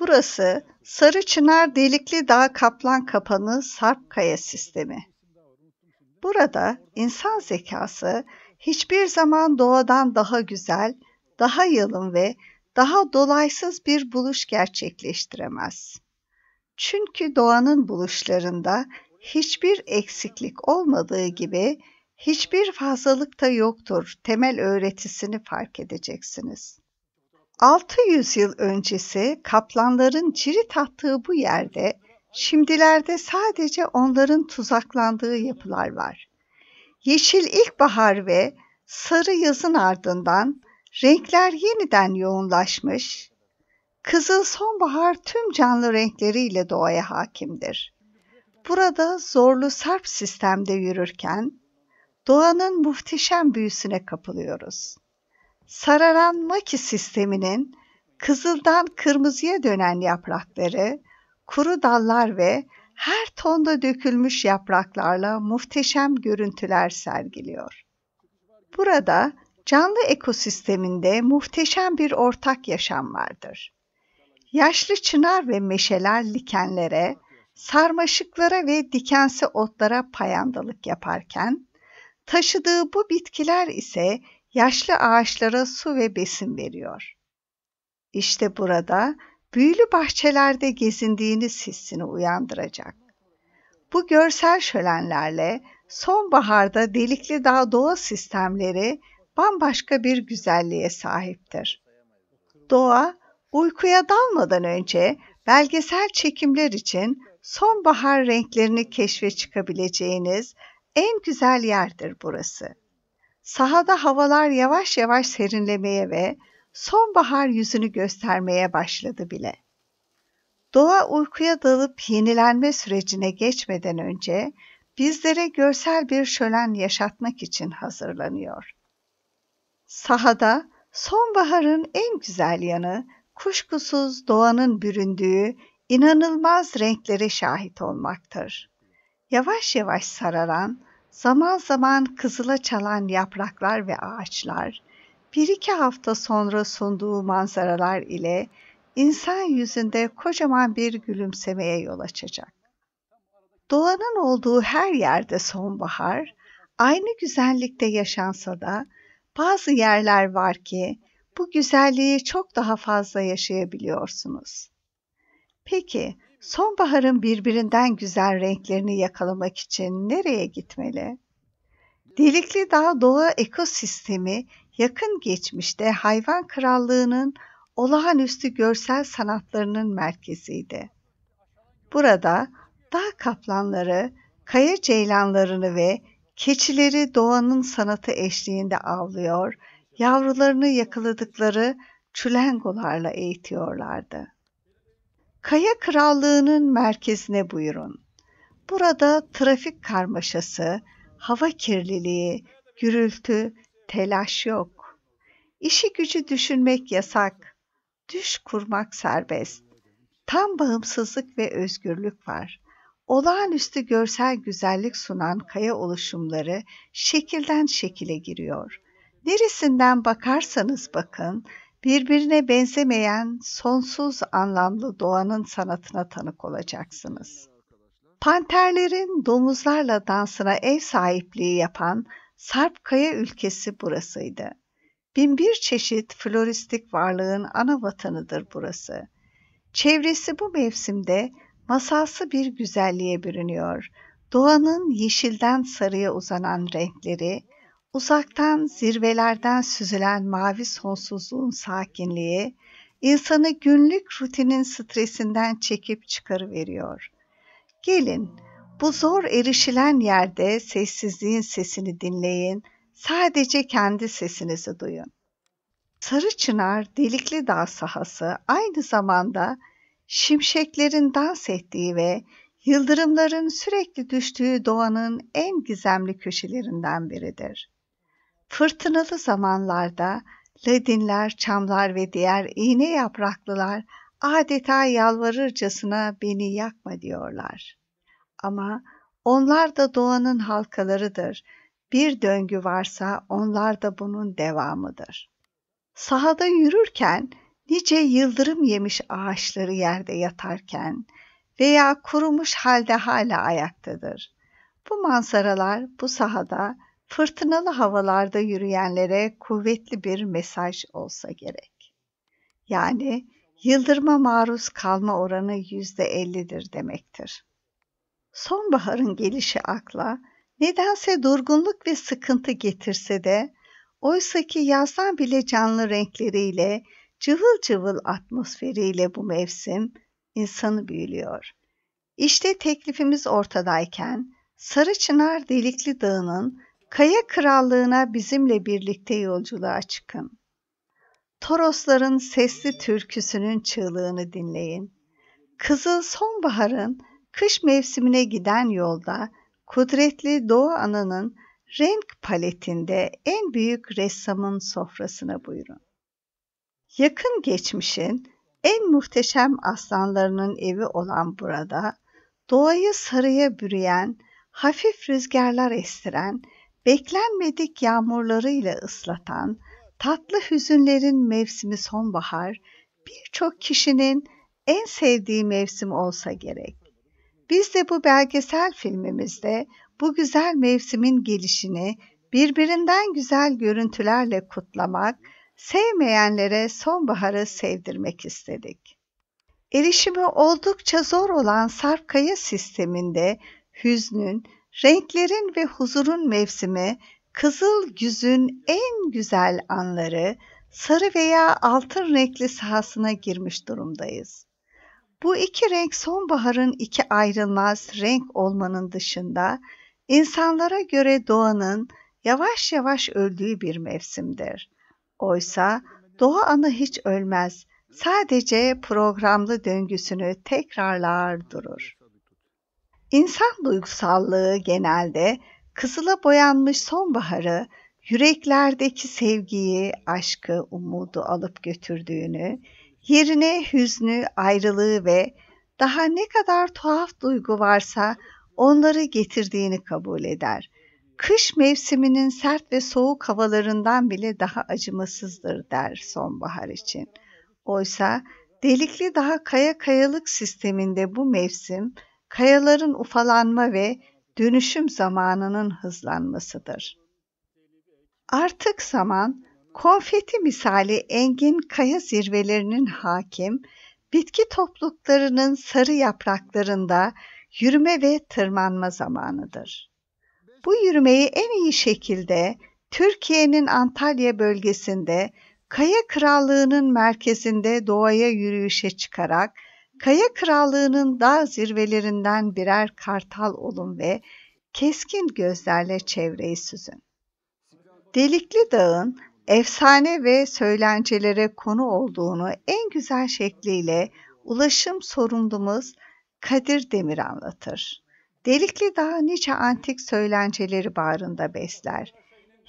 Burası Sarı Çınar Delikli Dağ Kaplan Kapanı Sarp Kaya Sistemi. Burada insan zekası hiçbir zaman doğadan daha güzel, daha yalın ve daha dolaysız bir buluş gerçekleştiremez. Çünkü doğanın buluşlarında hiçbir eksiklik olmadığı gibi hiçbir fazlalık da yoktur temel öğretisini fark edeceksiniz. 600 yıl öncesi kaplanların cirit attığı bu yerde şimdilerde sadece onların tuzaklandığı yapılar var. Yeşil ilkbahar ve sarı yazın ardından renkler yeniden yoğunlaşmış, kızıl sonbahar tüm canlı renkleriyle doğaya hakimdir. Burada zorlu sarp sistemde yürürken doğanın muhteşem büyüsüne kapılıyoruz.'' Sararan maki sisteminin kızıldan kırmızıya dönen yaprakları, kuru dallar ve her tonda dökülmüş yapraklarla muhteşem görüntüler sergiliyor. Burada canlı ekosisteminde muhteşem bir ortak yaşam vardır. Yaşlı çınar ve meşeler likenlere, sarmaşıklara ve dikensi otlara payandalık yaparken, taşıdığı bu bitkiler ise yaşlı ağaçlara su ve besin veriyor. İşte burada büyülü bahçelerde gezindiğiniz hissini uyandıracak. Bu görsel şölenlerle sonbaharda delikli dağ doğa sistemleri bambaşka bir güzelliğe sahiptir. Doğa uykuya dalmadan önce belgesel çekimler için sonbahar renklerini keşfe çıkabileceğiniz en güzel yerdir burası. Sahada havalar yavaş yavaş serinlemeye ve sonbahar yüzünü göstermeye başladı bile. Doğa uykuya dalıp yenilenme sürecine geçmeden önce bizlere görsel bir şölen yaşatmak için hazırlanıyor. Sahada sonbaharın en güzel yanı kuşkusuz doğanın büründüğü inanılmaz renklere şahit olmaktır. Yavaş yavaş sararan, Zaman zaman kızıla çalan yapraklar ve ağaçlar, bir iki hafta sonra sunduğu manzaralar ile insan yüzünde kocaman bir gülümsemeye yol açacak. Doğanın olduğu her yerde sonbahar, aynı güzellikte yaşansa da bazı yerler var ki bu güzelliği çok daha fazla yaşayabiliyorsunuz. Peki sonbaharın birbirinden güzel renklerini yakalamak için nereye gitmeli? Delikli Dağ doğa ekosistemi yakın geçmişte hayvan krallığının olağanüstü görsel sanatlarının merkeziydi. Burada dağ kaplanları, kaya ceylanlarını ve keçileri doğanın sanatı eşliğinde avlıyor, yavrularını yakaladıkları çülengolarla eğitiyorlardı. Kaya Krallığı'nın merkezine buyurun. Burada trafik karmaşası, hava kirliliği, gürültü, telaş yok. İşi gücü düşünmek yasak, düş kurmak serbest. Tam bağımsızlık ve özgürlük var. Olağanüstü görsel güzellik sunan kaya oluşumları şekilden şekile giriyor. Neresinden bakarsanız bakın, birbirine benzemeyen sonsuz anlamlı doğanın sanatına tanık olacaksınız. Panterlerin domuzlarla dansına ev sahipliği yapan Sarp Kaya ülkesi burasıydı. Binbir çeşit floristik varlığın ana vatanıdır burası. Çevresi bu mevsimde masalsı bir güzelliğe bürünüyor. Doğanın yeşilden sarıya uzanan renkleri, Uzaktan zirvelerden süzülen mavi sonsuzluğun sakinliği insanı günlük rutinin stresinden çekip çıkar veriyor. Gelin bu zor erişilen yerde sessizliğin sesini dinleyin, sadece kendi sesinizi duyun. Sarı Çınar Delikli Dağ sahası aynı zamanda şimşeklerin dans ettiği ve yıldırımların sürekli düştüğü doğanın en gizemli köşelerinden biridir. Fırtınalı zamanlarda ledinler, çamlar ve diğer iğne yapraklılar adeta yalvarırcasına beni yakma diyorlar. Ama onlar da doğanın halkalarıdır. Bir döngü varsa onlar da bunun devamıdır. Sahada yürürken nice yıldırım yemiş ağaçları yerde yatarken veya kurumuş halde hala ayaktadır. Bu manzaralar bu sahada fırtınalı havalarda yürüyenlere kuvvetli bir mesaj olsa gerek. Yani yıldırma maruz kalma oranı yüzde ellidir demektir. Sonbaharın gelişi akla, nedense durgunluk ve sıkıntı getirse de, oysaki yazdan bile canlı renkleriyle, cıvıl cıvıl atmosferiyle bu mevsim insanı büyülüyor. İşte teklifimiz ortadayken, Sarıçınar Delikli Dağı'nın Kaya Krallığına bizimle birlikte yolculuğa çıkın. Torosların sesli türküsünün çığlığını dinleyin. Kızıl sonbaharın kış mevsimine giden yolda kudretli Doğu Ana'nın renk paletinde en büyük ressamın sofrasına buyurun. Yakın geçmişin en muhteşem aslanlarının evi olan burada doğayı sarıya bürüyen, hafif rüzgarlar estiren beklenmedik yağmurlarıyla ıslatan, tatlı hüzünlerin mevsimi sonbahar, birçok kişinin en sevdiği mevsim olsa gerek. Biz de bu belgesel filmimizde bu güzel mevsimin gelişini birbirinden güzel görüntülerle kutlamak, sevmeyenlere sonbaharı sevdirmek istedik. Erişimi oldukça zor olan sarfkaya sisteminde hüznün, Renklerin ve huzurun mevsimi, kızıl güzün en güzel anları sarı veya altın renkli sahasına girmiş durumdayız. Bu iki renk sonbaharın iki ayrılmaz renk olmanın dışında insanlara göre doğanın yavaş yavaş öldüğü bir mevsimdir. Oysa doğa anı hiç ölmez, sadece programlı döngüsünü tekrarlar durur. İnsan duygusallığı genelde kızıla boyanmış sonbaharı, yüreklerdeki sevgiyi, aşkı, umudu alıp götürdüğünü, yerine hüznü, ayrılığı ve daha ne kadar tuhaf duygu varsa onları getirdiğini kabul eder. Kış mevsiminin sert ve soğuk havalarından bile daha acımasızdır der sonbahar için. Oysa delikli daha kaya kayalık sisteminde bu mevsim kayaların ufalanma ve dönüşüm zamanının hızlanmasıdır. Artık zaman konfeti misali engin kaya zirvelerinin hakim, bitki topluluklarının sarı yapraklarında yürüme ve tırmanma zamanıdır. Bu yürümeyi en iyi şekilde Türkiye'nin Antalya bölgesinde Kaya Krallığı'nın merkezinde doğaya yürüyüşe çıkarak Kaya Krallığı'nın dağ zirvelerinden birer kartal olun ve keskin gözlerle çevreyi süzün. Delikli Dağ'ın efsane ve söylencelere konu olduğunu en güzel şekliyle ulaşım sorumlumuz Kadir Demir anlatır. Delikli Dağ nice antik söylenceleri bağrında besler.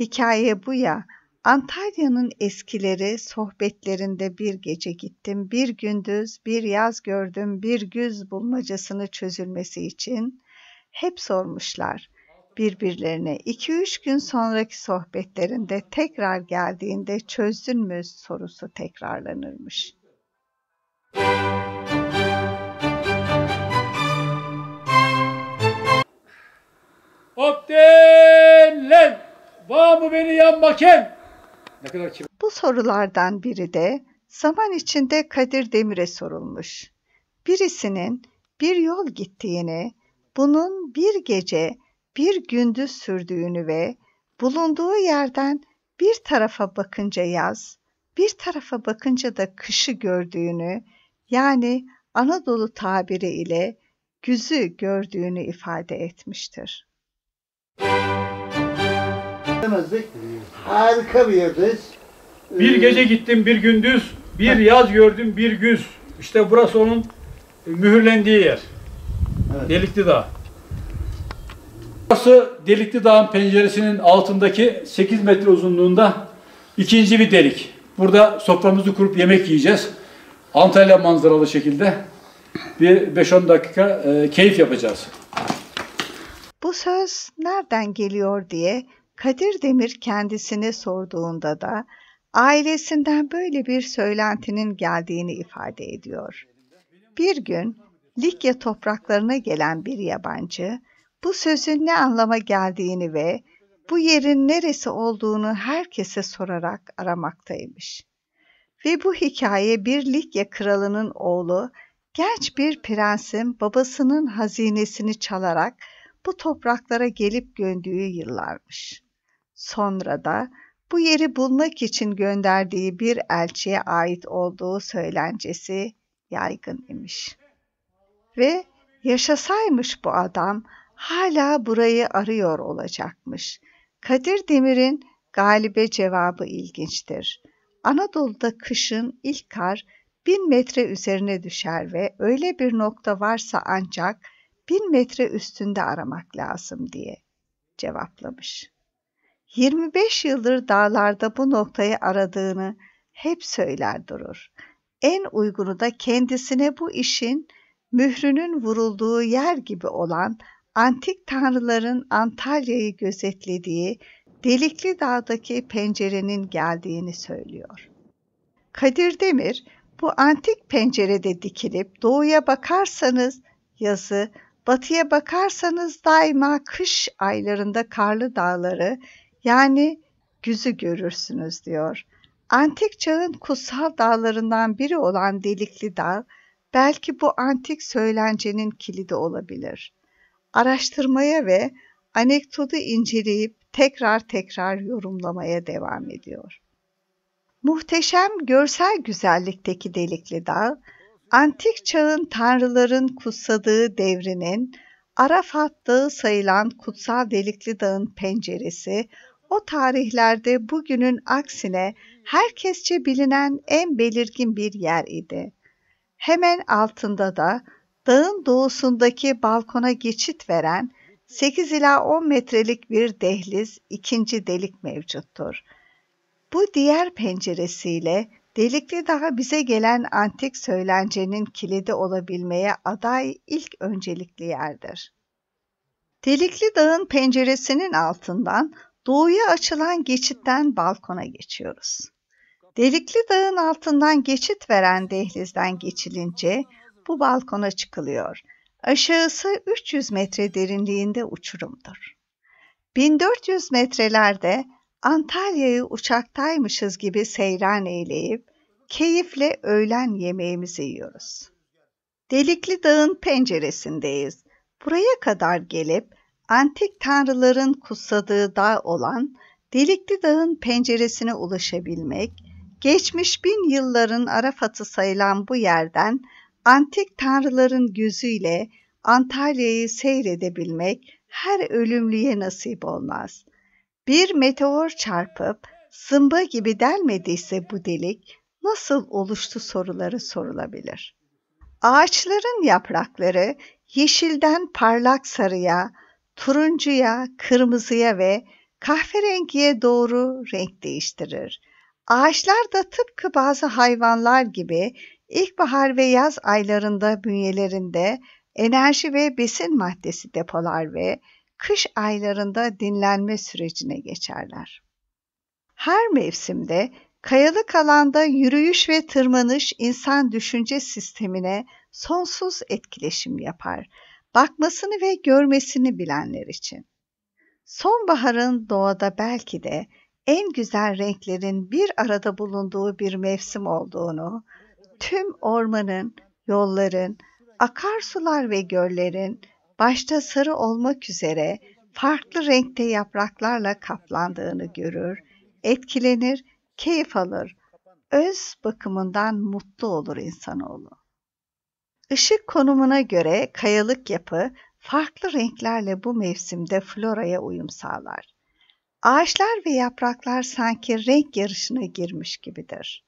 Hikaye bu ya, Antalya'nın eskileri sohbetlerinde bir gece gittim, bir gündüz, bir yaz gördüm, bir güz bulmacasını çözülmesi için hep sormuşlar birbirlerine. 2-3 gün sonraki sohbetlerinde tekrar geldiğinde çözdün mü sorusu tekrarlanırmış. Abdellen, var mı beni yanmaken? kadar kibar. Bu sorulardan biri de zaman içinde Kadir Demir'e sorulmuş. Birisinin bir yol gittiğini, bunun bir gece, bir gündüz sürdüğünü ve bulunduğu yerden bir tarafa bakınca yaz, bir tarafa bakınca da kışı gördüğünü, yani Anadolu tabiri ile güzü gördüğünü ifade etmiştir. Demezdik Harika bir yıldız. Bir ee, gece gittim, bir gündüz, bir yaz gördüm, bir güz. İşte burası onun e, mühürlendiği yer. Evet. Delikli Dağ. Burası Delikli Dağ'ın penceresinin altındaki 8 metre uzunluğunda ikinci bir delik. Burada soframızı kurup yemek yiyeceğiz. Antalya manzaralı şekilde bir 5-10 dakika e, keyif yapacağız. Bu söz nereden geliyor diye Kadir Demir kendisine sorduğunda da ailesinden böyle bir söylentinin geldiğini ifade ediyor. Bir gün Likya topraklarına gelen bir yabancı bu sözün ne anlama geldiğini ve bu yerin neresi olduğunu herkese sorarak aramaktaymış. Ve bu hikaye bir Likya kralının oğlu genç bir prensin babasının hazinesini çalarak bu topraklara gelip göndüğü yıllarmış.'' Sonra da bu yeri bulmak için gönderdiği bir elçiye ait olduğu söylencesi yaygın imiş. Ve yaşasaymış bu adam hala burayı arıyor olacakmış. Kadir Demir'in galibe cevabı ilginçtir. Anadolu'da kışın ilk kar 1000 metre üzerine düşer ve öyle bir nokta varsa ancak 1000 metre üstünde aramak lazım diye cevaplamış. 25 yıldır dağlarda bu noktayı aradığını hep söyler durur. En uygunu da kendisine bu işin mührünün vurulduğu yer gibi olan antik tanrıların Antalya'yı gözetlediği Delikli Dağ'daki pencerenin geldiğini söylüyor. Kadir Demir bu antik pencerede dikilip doğuya bakarsanız yazı, batıya bakarsanız daima kış aylarında karlı dağları, yani yüzü görürsünüz diyor. Antik çağın kutsal dağlarından biri olan Delikli Dağ, belki bu antik söylencenin kilidi olabilir. Araştırmaya ve anekdotu inceleyip tekrar tekrar yorumlamaya devam ediyor. Muhteşem görsel güzellikteki Delikli Dağ, antik çağın tanrıların kutsadığı devrinin Arafat Dağı sayılan kutsal Delikli Dağ'ın penceresi o tarihlerde bugünün aksine herkesçe bilinen en belirgin bir yer idi. Hemen altında da dağın doğusundaki balkona geçit veren 8 ila 10 metrelik bir dehliz ikinci delik mevcuttur. Bu diğer penceresiyle delikli daha bize gelen antik söylencenin kilidi olabilmeye aday ilk öncelikli yerdir. Delikli dağın penceresinin altından Doğuya açılan geçitten balkona geçiyoruz. Delikli dağın altından geçit veren dehlizden geçilince bu balkona çıkılıyor. Aşağısı 300 metre derinliğinde uçurumdur. 1400 metrelerde Antalya'yı uçaktaymışız gibi seyran eyleyip keyifle öğlen yemeğimizi yiyoruz. Delikli Dağ'ın penceresindeyiz. Buraya kadar gelip antik tanrıların kutsadığı dağ olan Delikli Dağ'ın penceresine ulaşabilmek, geçmiş bin yılların Arafat'ı sayılan bu yerden antik tanrıların gözüyle Antalya'yı seyredebilmek her ölümlüye nasip olmaz. Bir meteor çarpıp zımba gibi delmediyse bu delik nasıl oluştu soruları sorulabilir. Ağaçların yaprakları yeşilden parlak sarıya, turuncuya, kırmızıya ve kahverengiye doğru renk değiştirir. Ağaçlar da tıpkı bazı hayvanlar gibi ilkbahar ve yaz aylarında bünyelerinde enerji ve besin maddesi depolar ve kış aylarında dinlenme sürecine geçerler. Her mevsimde kayalık alanda yürüyüş ve tırmanış insan düşünce sistemine sonsuz etkileşim yapar bakmasını ve görmesini bilenler için. Sonbaharın doğada belki de en güzel renklerin bir arada bulunduğu bir mevsim olduğunu, tüm ormanın, yolların, akarsular ve göllerin başta sarı olmak üzere farklı renkte yapraklarla kaplandığını görür, etkilenir, keyif alır, öz bakımından mutlu olur insanoğlu. Işık konumuna göre kayalık yapı farklı renklerle bu mevsimde floraya uyum sağlar. Ağaçlar ve yapraklar sanki renk yarışına girmiş gibidir.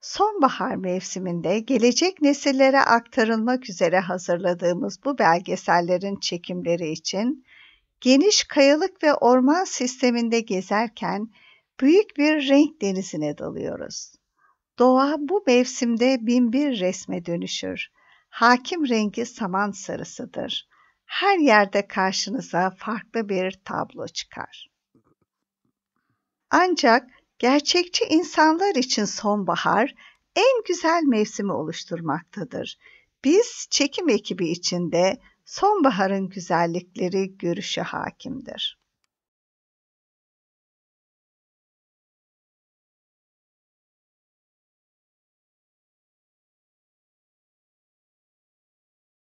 Sonbahar mevsiminde gelecek nesillere aktarılmak üzere hazırladığımız bu belgesellerin çekimleri için geniş kayalık ve orman sisteminde gezerken büyük bir renk denizine dalıyoruz. Doğa bu mevsimde binbir resme dönüşür hakim rengi saman sarısıdır. Her yerde karşınıza farklı bir tablo çıkar. Ancak gerçekçi insanlar için sonbahar en güzel mevsimi oluşturmaktadır. Biz çekim ekibi içinde sonbaharın güzellikleri görüşe hakimdir.